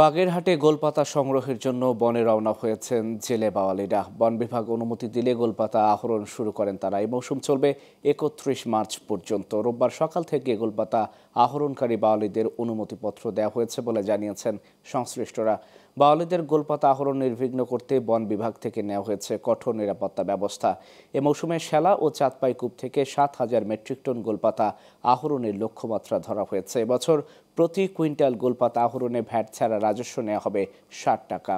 বাগেরহাটে গোলপাতা সংগ্রহের জন্য বনে রওনা হয়েছেন জেলে বাওয়ালিরা বন বিভাগ অনুমতি দিলে গোলপাতা আহরণ শুরু করেন তারা এই মৌসুম চলবে একত্রিশ মার্চ পর্যন্ত রোববার সকাল থেকে গোলপাতা আহরণকারী বাওয়ালিদের অনুমতিপত্র দেওয়া হয়েছে বলে জানিয়েছেন সংশ্লিষ্টরা বাউলিদের গোলপাতা আহরণ নির্বিঘ্ন করতে বন বিভাগ থেকে নেওয়া হয়েছে কঠোর নিরাপত্তা ব্যবস্থা এ মৌসুমে শ্যালা ও চাঁদপাই কূপ থেকে সাত হাজার মেট্রিক টন গোলপাতা আহরণের লক্ষ্যমাত্রা ধরা হয়েছে এবছর প্রতি কুইন্টাল গোলপাতা আহরণে ভ্যাট ছাড়া রাজস্ব নেওয়া হবে ষাট টাকা